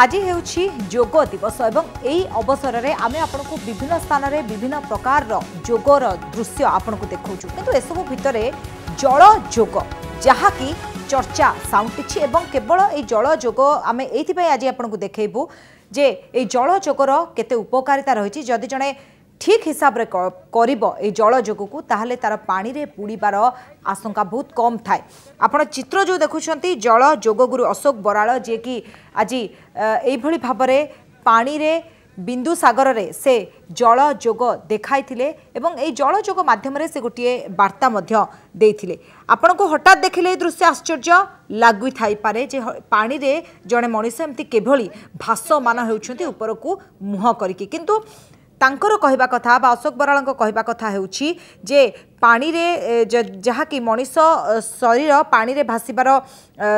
আজি ହେଉଛି ଯୋଗ ଦିବସ ଏବଂ ଏହି ଅବସରରେ ଆମେ ଆପଣଙ୍କୁ ବିଭିନ୍ନ ସ୍ଥାନରେ ବିଭିନ୍ନ ପ୍ରକାରର ଯୋଗର ଦୃଶ୍ୟ ଆପଣଙ୍କୁ ଦେଖାଉଛୁ କିନ୍ତୁ ଏସବୁ ଭିତରେ ଜଳ ଯୋଗ ଯାହାକି ଚର୍ଚ୍ଚା ସାଉଁଟିଛି ଏବଂ କେବଳ ଏଇ ଜଳ ଯୋଗ ଆମେ ଏଇଥିପାଇଁ ଆଜି ଆପଣଙ୍କୁ ଦେଖେଇବୁ ଯେ ଏଇ ଜଳ ଯୋଗର କେତେ ଉପକାରିତା ରହିଛି ଯଦି ଜଣେ ঠিক হিসাবে করব এই জল যোগুক তাহলে তার পাণিরে পুড়িবার আশঙ্কা বহু কম থাকে আপনার চিত্র যে দেখুম জল যোগগুরু অশোক বরাল যিকি আজ এইভাবে ভাবে পাণিরে বিন্দুসাগরের সে জল যোগ দেখাই এবং এই জল যোগ মাধ্যমে সে গোটিয়ে বার্তা দিয়ে আপনার হঠাৎ দেখলে এই দৃশ্য আশ্চর্য লাগু থাইপরে যে পাণিরে জনে মানুষ এমতি কিভাবে ভাসমান হচ্ছেন উপরক মুহ করি কিন্তু ତାଙ୍କର କହିବା କଥା ବା ଅଶୋକ ବରାଳଙ୍କ କହିବା କଥା ହେଉଛି ଯେ ପାଣିରେ ଯାହାକି ମଣିଷ ଶରୀର ପାଣିରେ ଭାସିବାର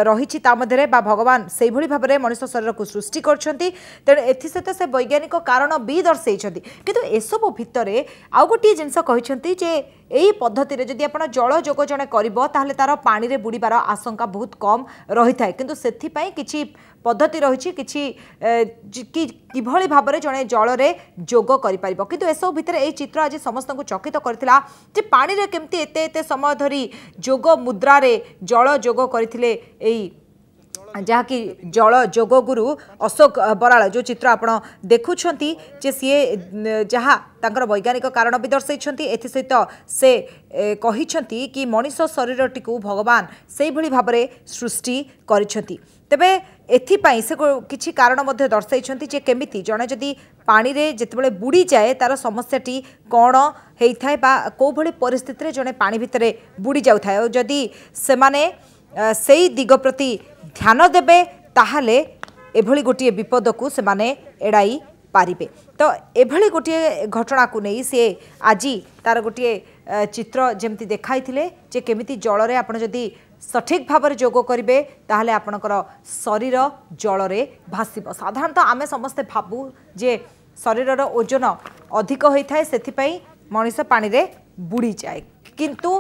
ରହିଛି ତା ମଧ୍ୟରେ ବା ଭଗବାନ ସେଇଭଳି ଭାବରେ ମଣିଷ ଶରୀରକୁ ସୃଷ୍ଟି କରିଛନ୍ତି ତେଣୁ ଏଥିସହିତ ସେ ବୈଜ୍ଞାନିକ କାରଣ ବି ଦର୍ଶାଇଛନ୍ତି କିନ୍ତୁ ଏସବୁ ଭିତରେ ଆଉ ଗୋଟିଏ ଜିନିଷ କହିଛନ୍ତି ଯେ এই পদ্ধতি যদি আপনার জল যোগ জনে করব তাহলে তার পাঁচ বুড়িবার আশঙ্কা বহুত কম রয়েছে কিন্তু সেপাই কিছু পদ্ধতি রয়েছে কিছু কিভাবে ভাবে জনে জলরে যোগ করে পাব কিন্তু এসব ভিতরে এই চিত্র আজ সমস্ত চকিত করে যে পাঁচ કેમતી એતે એતે સમાધરી યોગ મુદ્રા રે જળ યોગ કરી થીલે એ જહાકી જળ યોગ ગુરુ अशोक બરાળ જો ચિત્ર આપણ દેખુ છંતી કે સે જહા તાંકર વૈજ્ઞાનિક કારણ વિદર્સે છંતી એથી સૈતો સે કહી છંતી કે મનુષ્ય શરીર ટીકુ ભગવાન સેઈ ભળી ભાવરે સૃષ્ટિ કરી છંતી ତେବେ ଏଥିପାଇଁ ସେ କିଛି କାରଣ ମଧ୍ୟ ଦର୍ଶାଇଛନ୍ତି ଯେ କେମିତି ଜଣେ ଯଦି ପାଣିରେ ଯେତେବେଳେ ବୁଡ଼ିଯାଏ ତା'ର ସମସ୍ୟାଟି କ'ଣ ହେଇଥାଏ ବା କେଉଁଭଳି ପରିସ୍ଥିତିରେ ଜଣେ ପାଣି ଭିତରେ ବୁଡ଼ି ଯାଉଥାଏ ଆଉ ଯଦି ସେମାନେ ସେଇ ଦିଗ ପ୍ରତି ଧ୍ୟାନ ଦେବେ ତାହେଲେ ଏଭଳି ଗୋଟିଏ ବିପଦକୁ ସେମାନେ ଏଡ଼ାଇ ପାରିବେ ତ ଏଭଳି ଗୋଟିଏ ଘଟଣାକୁ ନେଇ ସିଏ ଆଜି ତା'ର ଗୋଟିଏ চিত্র যেমি দেখাই যে কমিটি জলরে আপনার যদি সঠিক ভাবে যোগ করবে তাহলে আপনার শরীর জলরে ভাসব সাধারণত আমি সমস্তে ভাবু যে শরীরর ওজন অধিক হয়ে থাকে সেপাই মানুষ পাণে বুড়ি যায় কিন্তু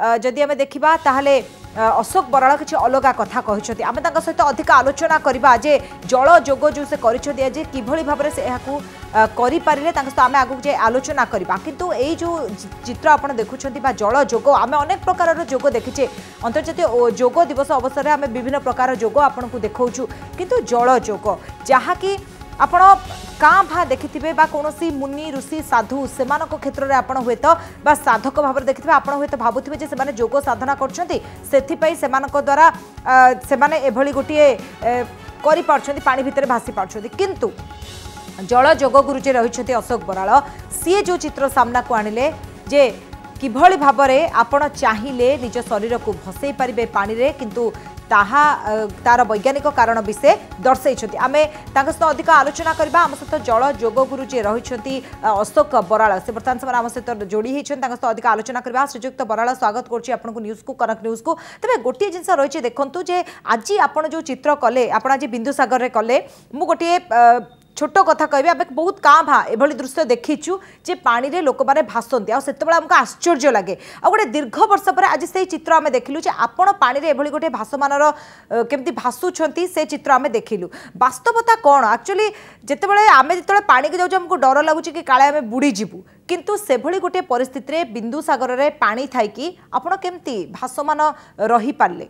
ଯଦି ଆମେ ଦେଖିବା ତାହେଲେ ଅଶୋକ ବରାଳ କିଛି ଅଲଗା କଥା କହିଛନ୍ତି ଆମେ ତାଙ୍କ ସହିତ ଅଧିକ ଆଲୋଚନା କରିବା ଯେ ଜଳ ଯୋଗ ଯେଉଁ ସେ କରିଛନ୍ତି ଆଜି କିଭଳି ଭାବରେ ସେ ଏହାକୁ କରିପାରିଲେ ତାଙ୍କ ସହିତ ଆମେ ଆଗକୁ ଯାଇ ଆଲୋଚନା କରିବା କିନ୍ତୁ ଏଇ ଯେଉଁ ଚିତ୍ର ଆପଣ ଦେଖୁଛନ୍ତି ବା ଜଳ ଯୋଗ ଆମେ ଅନେକ ପ୍ରକାରର ଯୋଗ ଦେଖିଛେ ଅନ୍ତର୍ଜାତୀୟ ଯୋଗ ଦିବସ ଅବସରରେ ଆମେ ବିଭିନ୍ନ ପ୍ରକାର ଯୋଗ ଆପଣଙ୍କୁ ଦେଖାଉଛୁ କିନ୍ତୁ ଜଳ ଯୋଗ ଯାହାକି ଆପଣ କାଁ ଭାଁ ଦେଖିଥିବେ ବା କୌଣସି ମୁନି ଋଷି ସାଧୁ ସେମାନଙ୍କ କ୍ଷେତ୍ରରେ ଆପଣ ହୁଏତ ବା ସାଧକ ଭାବରେ ଦେଖିଥିବେ ଆପଣ ହୁଏତ ଭାବୁଥିବେ ଯେ ସେମାନେ ଯୋଗ ସାଧନା କରୁଛନ୍ତି ସେଥିପାଇଁ ସେମାନଙ୍କ ଦ୍ୱାରା ସେମାନେ ଏଭଳି ଗୋଟିଏ କରିପାରୁଛନ୍ତି ପାଣି ଭିତରେ ଭାସି ପାରୁଛନ୍ତି କିନ୍ତୁ ଜଳ ଯୋଗ ଗୁରୁ ଯେ ରହିଛନ୍ତି ଅଶୋକ ବରାଳ ସିଏ ଯେଉଁ ଚିତ୍ର ସାମ୍ନାକୁ ଆଣିଲେ ଯେ কিভাবে ভাবে আপনার চাইলে নিজ শরীরক ভসাই পারে পাঁচ কিন্তু তাহা তার বৈজ্ঞানিক কারণ বিষয়ে दर्शাইছতি আমি তাৰ সতে অধিক আলোচনা কৰিব আমাৰ সতে জল যোগguru যে ৰৈছতি অশোক বৰালা সে বৰ্তমান সময় আমাৰ সতে জড়িত হৈছন তাৰ সতে অধিক আলোচনা কৰিব স্বীযুক্ত বৰালা স্বাগাত কৰছি আপোনাক নিউজ কো কৰক নিউজ কো তebe গটি জিনসা ৰৈছে দেখন্তু যে আজি आपण जो चित्र কলে आपण আজি বিন্দু সাগরৰে কলে মু গটি ছোট কথা কহবে আমি বহু কাঁ ভা এভাবে দৃশ্য দেখিছু যে পাড়ে লোক মানে ভাসতে আসবে আমাকে আশ্চর্য লাগে আগে দীর্ঘ বর্ষ পরে আজ সেই চিত্র আমি দেখিলু যে আপনার পাড়ে এভাবে গোটে ভাসমানর কমিটি ভাসুচার সে চিত্র আমি দেখিলু বাস্তবতা কণ আকচুয়ালি যেতবে আমি যেত পাকে যাচ্ছ আমি ডর লাগুচি কি কালে আমি বুড়ি যাবু কিন্তু সেভাবে গোটে পরিস্থিতি বিন্দু সাগরের পাড়ি থাইকি আপনার কমিটি ভাসমান রহিপারে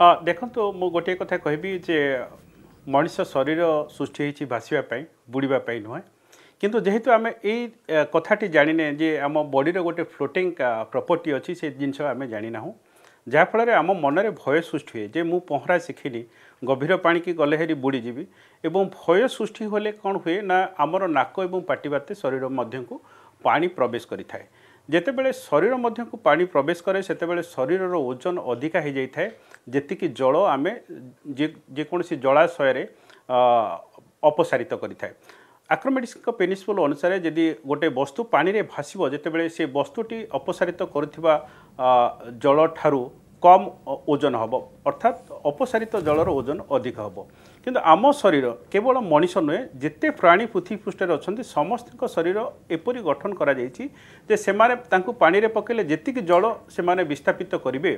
ଦେଖନ୍ତୁ ମୁଁ ଗୋଟିଏ କଥା କହିବି ଯେ ମଣିଷ ଶରୀର ସୃଷ୍ଟି ହେଇଛି ଭାସିବା ପାଇଁ ବୁଡ଼ିବା ପାଇଁ ନୁହେଁ କିନ୍ତୁ ଯେହେତୁ ଆମେ ଏଇ କଥାଟି ଜାଣିନେ ଯେ ଆମ ବଡ଼ିର ଗୋଟେ ଫ୍ଲୋଟିଂ ପ୍ରପର୍ଟି ଅଛି ସେ ଜିନିଷ ଆମେ ଜାଣିନାହୁଁ ଯାହାଫଳରେ ଆମ ମନରେ ଭୟ ସୃଷ୍ଟି ହୁଏ ଯେ ମୁଁ ପହଁରା ଶିଖିଲି ଗଭୀର ପାଣିକି ଗଲେ ହେରି ବୁଡ଼ିଯିବି ଏବଂ ଭୟ ସୃଷ୍ଟି ହେଲେ କ'ଣ ହୁଏ ନା ଆମର ନାକ ଏବଂ ପାଟିବାତେ ଶରୀର ମଧ୍ୟକୁ ପାଣି ପ୍ରବେଶ କରିଥାଏ ଯେତେବେଳେ ଶରୀର ମଧ୍ୟକୁ ପାଣି ପ୍ରବେଶ କରେ ସେତେବେଳେ ଶରୀରର ଓଜନ ଅଧିକା ହୋଇଯାଇଥାଏ ଯେତିକି ଜଳ ଆମେ ଯେକୌଣସି ଜଳାଶୟରେ ଅପସାରିତ କରିଥାଏ ଆକ୍ରୋମେଟିକ୍ସଙ୍କ ପ୍ରିନ୍ସିପଲ୍ ଅନୁସାରେ ଯଦି ଗୋଟେ ବସ୍ତୁ ପାଣିରେ ଭାସିବ ଯେତେବେଳେ ସେ ବସ୍ତୁଟି ଅପସାରିତ କରୁଥିବା ଜଳଠାରୁ କମ୍ ଓଜନ ହେବ ଅର୍ଥାତ୍ ଅପସାରିତ ଜଳର ଓଜନ ଅଧିକ ହେବ କିନ୍ତୁ ଆମ ଶରୀର କେବଳ ମଣିଷ ନୁହେଁ ଯେତେ ପ୍ରାଣୀ ପୃଥିବୀ ପୃଷ୍ଠରେ ଅଛନ୍ତି ସମସ୍ତଙ୍କ ଶରୀର ଏପରି ଗଠନ କରାଯାଇଛି ଯେ ସେମାନେ ତାଙ୍କୁ ପାଣିରେ ପକାଇଲେ ଯେତିକି ଜଳ ସେମାନେ ବିସ୍ଥାପିତ କରିବେ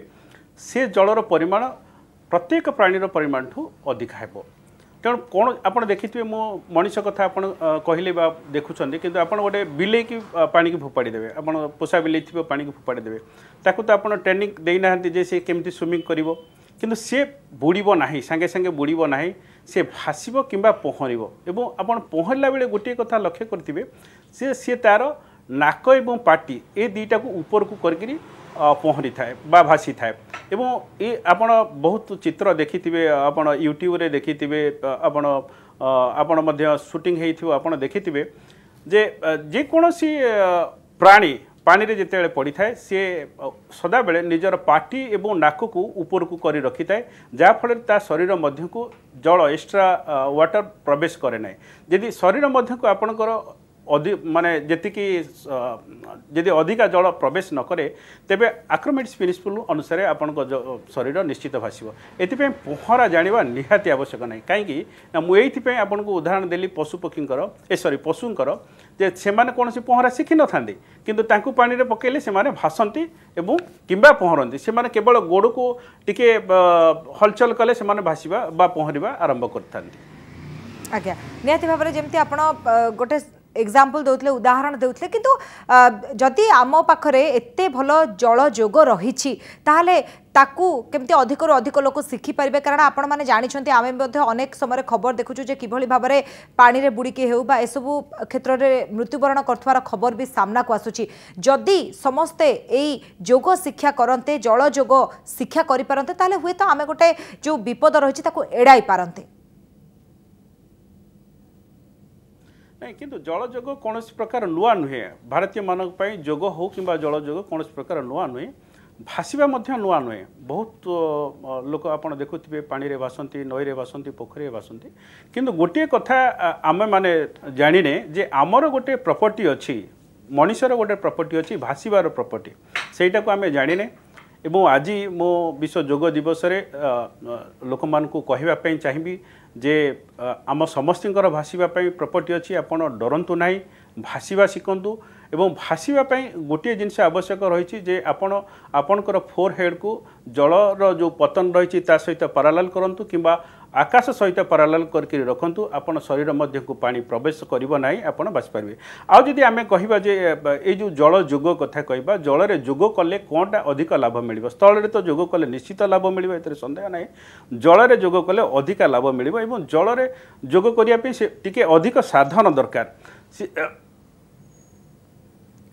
ସେ ଜଳର ପରିମାଣ ପ୍ରତ୍ୟେକ ପ୍ରାଣୀର ପରିମାଣଠୁ ଅଧିକା ହେବ ତେଣୁ କ'ଣ ଆପଣ ଦେଖିଥିବେ ମୁଁ ମଣିଷ କଥା ଆପଣ କହିଲେ ବା ଦେଖୁଛନ୍ତି କିନ୍ତୁ ଆପଣ ଗୋଟେ ବିଲେଇକି ପାଣିକି ଫୋପାଡ଼ି ଦେବେ ଆପଣ ପୋଷା ବିଲେଇ ଥିବ ପାଣିକି ଫୋପାଡ଼ି ଦେବେ ତାକୁ ତ ଆପଣ ଟ୍ରେନିଂ ଦେଇନାହାନ୍ତି ଯେ ସେ କେମିତି ସୁଇମିଂ କରିବ କିନ୍ତୁ ସିଏ ବୁଡ଼ିବ ନାହିଁ ସାଙ୍ଗେ ସାଙ୍ଗେ ବୁଡ଼ିବ ନାହିଁ সে ভাসব কিংবা পহরব এবং আপনার পহঁরিলা বেড়ে গোটি কথা লক্ষ্য করে সে সে তার নাক এবং পাটি এ দুইটা উপরক করি পহরি থাকে বা ভাসি থাকে এবং এ আপনার বহু চিত্র দেখি আপনার ইউট্যুবে দেখি আপনার আপনার মধ্যে সুটিং হয়েছিল আপনার দেখি যে যেকোনসি প্রাণী ପାଣିରେ ଯେତେବେଳେ ପଡ଼ିଥାଏ ସିଏ ସଦାବେଳେ ନିଜର ପାଟି ଏବଂ ନାକକୁ ଉପରକୁ କରି ରଖିଥାଏ ଯାହାଫଳରେ ତା ଶରୀର ମଧ୍ୟକୁ ଜଳ ଏକ୍ସଟ୍ରା ୱାଟର ପ୍ରବେଶ କରେ ନାହିଁ ଯଦି ଶରୀର ମଧ୍ୟକୁ ଆପଣଙ୍କର মানে যেতিকি যদি অধিকা জল প্রবেশ নকরে তেবে আক্রোমেটিস প্রিন্সিপল অনুসারে আপনার শরীর নিশ্চিত ভাসব এতে পহরা জাঁয়া নিহতি আবশ্যক না কী মু এইপাই আপনার উদাহরণ দেলি পশুপক্ষীঙ্কর এ সরি পশুঙ্কর যে সে কোণী পহরা শিখি নথাতে কিন্তু তাঁকু পাড়ি পকাইলে সে ভাসতে এবং কিংবা পহরতে সে কেবল গোড়কু টিকি হলচল কলে সে ভাসবা বা পহরিবা আরম্ভ করে থাকে আজ্ঞা নিহতি ভাবে যেমন আপনার গোটে এক্সাম্পল দেউলে উদাহরণ দেউলে কিন্তু যদি আম পাখে এত ভাল জল যোগ রয়েছে তাহলে তাকে কেমি অধিকর অধিক লোক শিখিপারে কারণ আপনার মানে জাঁচান আমি অনেক সময় খবর দেখুছু যে কিভাবে ভাবে পাড়ে বুড়িকি হেউ বা এসবু ক্ষেত্রে মৃত্যুবরণ করুবার খবর বি সামনাকু আসুচি যদি সমস্তে এই যোগ শিক্ষা করতে জল যোগ শিক্ষা করে পারে তাহলে হুয়ে তো আমি গোটে যে বিপদ রয়েছে তাকে এড়াই পারতে ନାଇଁ କିନ୍ତୁ ଜଳଯୋଗ କୌଣସି ପ୍ରକାର ନୂଆ ନୁହେଁ ଭାରତୀୟମାନଙ୍କ ପାଇଁ ଯୋଗ ହେଉ କିମ୍ବା ଜଳଯୋଗ କୌଣସି ପ୍ରକାର ନୂଆ ନୁହେଁ ଭାସିବା ମଧ୍ୟ ନୂଆ ନୁହେଁ ବହୁତ ଲୋକ ଆପଣ ଦେଖୁଥିବେ ପାଣିରେ ଭାସନ୍ତି ନଈରେ ଭାସନ୍ତି ପୋଖରୀରେ ଭାସନ୍ତି କିନ୍ତୁ ଗୋଟିଏ କଥା ଆମେମାନେ ଜାଣିନେ ଯେ ଆମର ଗୋଟିଏ ପ୍ରପର୍ଟି ଅଛି ମଣିଷର ଗୋଟେ ପ୍ରପର୍ଟି ଅଛି ଭାସିବାର ପ୍ରପର୍ଟି ସେଇଟାକୁ ଆମେ ଜାଣିନେ ଏବଂ ଆଜି ମୁଁ ବିଶ୍ୱ ଯୋଗ ଦିବସରେ ଲୋକମାନଙ୍କୁ କହିବା ପାଇଁ ଚାହିଁବି ଯେ ଆମ ସମସ୍ତଙ୍କର ଭାସିବା ପାଇଁ ପ୍ରପର୍ଟି ଅଛି ଆପଣ ଡରନ୍ତୁ ନାହିଁ ଭାସିବା ଶିଖନ୍ତୁ এবং ভাসিবা পাই গোটিয়ে জিনিস আবশ্যক রয়েছে যে আপন আপনার ফোর হেড্কু জলর যে পতন রয়েছে তা সহ পারালাল করতু কিংবা আকাশ সহ পারালাল করি রাখতু আপনার শরীর মধ্যে পা প্রবেশ করব না আপনার বাঁচিপারে আদি আমি কহবা যে এই যে জল যোগ কথা কহবা জলের যোগ কলে কোণটা অধিক লাভ মিলব স্থলের তো যোগ কলে নিশ্চিত লাভ মিলব এতে সন্দেহ না জলের যোগ কলে অধিক লাভ মিলব এবং জলের যোগ করা সে টিকি অধিক সাধন দরকার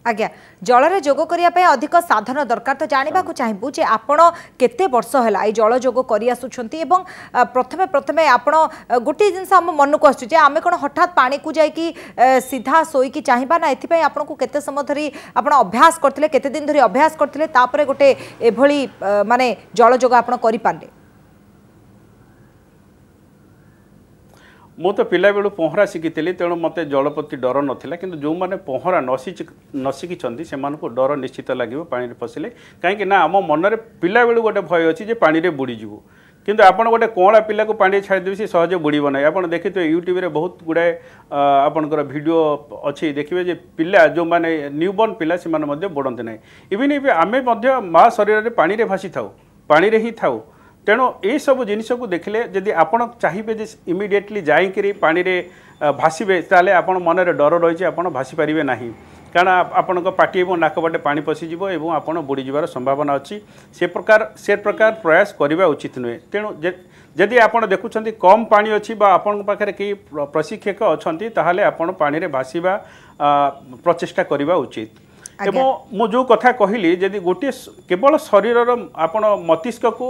আজ্ঞা জলরে যোগ করা অধিক সাধন দরকার তো জাঁয়া চাহিবু যে আপনার কেতে বর্ষ হল এই জল যোগ করে আসুচার এবং প্রথমে প্রথমে আপনার গোটি জিনিস আমার মনকু আসছে যে আমি কোণ হঠাৎ কু যাই সিধা শোইকি চাহিবা না এপাই আপনার কেতে সময় ধর আপনার অভ্যাস করলে কেতে দিন ধর অভ্যাস করলে তাপরে গোটে এভাবে মানে জল যোগ আপনার করে পারে ମୁଁ ତ ପିଲାବେଳୁ ପହଁରା ଶିଖିଥିଲି ତେଣୁ ମୋତେ ଜଳ ପ୍ରତି ଡର ନଥିଲା କିନ୍ତୁ ଯେଉଁମାନେ ପହଁରା ନ ଶିଖିଛନ୍ତି ସେମାନଙ୍କୁ ଡର ନିଶ୍ଚିତ ଲାଗିବ ପାଣିରେ ପଶିଲେ କାହିଁକି ନା ଆମ ମନରେ ପିଲାବେଳୁ ଗୋଟେ ଭୟ ଅଛି ଯେ ପାଣିରେ ବୁଡ଼ିଯିବୁ କିନ୍ତୁ ଆପଣ ଗୋଟେ କଅଁଳା ପିଲାକୁ ପାଣିରେ ଛାଡ଼ିଦେବେ ସେ ସହଜେ ବୁଡ଼ିବ ନାହିଁ ଆପଣ ଦେଖିଥିବେ ୟୁଟ୍ୟୁବରେ ବହୁତ ଗୁଡ଼ାଏ ଆପଣଙ୍କର ଭିଡ଼ିଓ ଅଛି ଦେଖିବେ ଯେ ପିଲା ଯେଉଁମାନେ ନ୍ୟୁବର୍ଣ୍ଣ ପିଲା ସେମାନେ ମଧ୍ୟ ବୁଡ଼ନ୍ତି ନାହିଁ ଇଭିନ୍ ଇଭି ଆମେ ମଧ୍ୟ ମା ଶରୀରରେ ପାଣିରେ ଭାସିଥାଉ ପାଣିରେ ହିଁ ଥାଉ ତେଣୁ ଏଇସବୁ ଜିନିଷକୁ ଦେଖିଲେ ଯଦି ଆପଣ ଚାହିଁବେ ଯେ ଇମିଡ଼ିଏଟଲି ଯାଇକରି ପାଣିରେ ଭାସିବେ ତାହେଲେ ଆପଣ ମନରେ ଡର ରହିଛି ଆପଣ ଭାସିପାରିବେ ନାହିଁ କାରଣ ଆପଣଙ୍କ ପାଟି ଏବଂ ନାକ ବାଟେ ପାଣି ପଶିଯିବ ଏବଂ ଆପଣ ବୁଡ଼ିଯିବାର ସମ୍ଭାବନା ଅଛି ସେ ପ୍ରକାର ସେ ପ୍ରକାର ପ୍ରୟାସ କରିବା ଉଚିତ ନୁହେଁ ତେଣୁ ଯଦି ଆପଣ ଦେଖୁଛନ୍ତି କମ୍ ପାଣି ଅଛି ବା ଆପଣଙ୍କ ପାଖରେ କେହି ପ୍ରଶିକ୍ଷକ ଅଛନ୍ତି ତାହେଲେ ଆପଣ ପାଣିରେ ଭାସିବା ପ୍ରଚେଷ୍ଟା କରିବା ଉଚିତ ଏବଂ ମୁଁ ଯେଉଁ କଥା କହିଲି ଯଦି ଗୋଟିଏ କେବଳ ଶରୀରର ଆପଣ ମସ୍ତିଷ୍କକୁ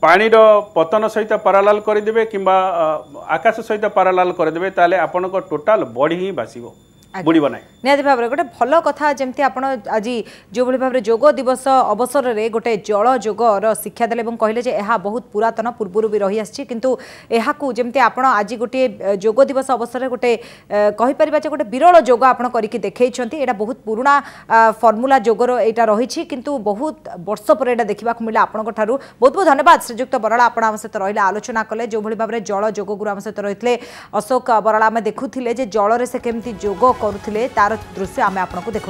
ପାଣିର ପତନ ସହିତ ପାରାଲାଲ୍ କରିଦେବେ କିମ୍ବା ଆକାଶ ସହିତ ପାରାଲାଲ୍ କରିଦେବେ ତାହେଲେ ଆପଣଙ୍କ ଟୋଟାଲ୍ ବଡ଼ି ହିଁ ବାସିବ ବୁଡ଼ିବ ନାହିଁ ନିହାତି ଭାବରେ ଗୋଟେ ଭଲ କଥା ଯେମିତି ଆପଣ ଆଜି ଯେଉଁଭଳି ଭାବରେ ଯୋଗ ଦିବସ ଅବସରରେ ଗୋଟେ ଜଳ ଯୋଗର ଶିକ୍ଷା ଦେଲେ ଏବଂ କହିଲେ ଯେ ଏହା ବହୁତ ପୁରାତନ ପୂର୍ବରୁ ବି ରହିଆସିଛି କିନ୍ତୁ ଏହାକୁ ଯେମିତି ଆପଣ ଆଜି ଗୋଟିଏ ଯୋଗ ଦିବସ ଅବସରରେ ଗୋଟେ କହିପାରିବା ଯେ ଗୋଟେ ବିରଳ ଯୋଗ ଆପଣ କରିକି ଦେଖେଇଛନ୍ତି ଏଇଟା ବହୁତ ପୁରୁଣା ଫର୍ମୁଲା ଯୋଗର ଏଇଟା ରହିଛି କିନ୍ତୁ ବହୁତ ବର୍ଷ ପରେ ଏଇଟା ଦେଖିବାକୁ ମିଳିଲା ଆପଣଙ୍କ ଠାରୁ ବହୁତ ବହୁତ ଧନ୍ୟବାଦ ଶ୍ରୀଯୁକ୍ତ ବରାଳା ଆପଣ ଆମ ସହିତ ରହିଲେ ଆଲୋଚନା କଲେ ଯେଉଁଭଳି ଭାବରେ ଜଳ ଯୋଗଗୁରୁ ଆମ ସହିତ ରହିଥିଲେ ଅଶୋକ ବରାଳା ଆମେ ଦେଖୁଥିଲେ ଯେ ଜଳରେ ସେ କେମିତି ଯୋଗ করুতিলে তার দৃশ্য আমি আপনকে দেখ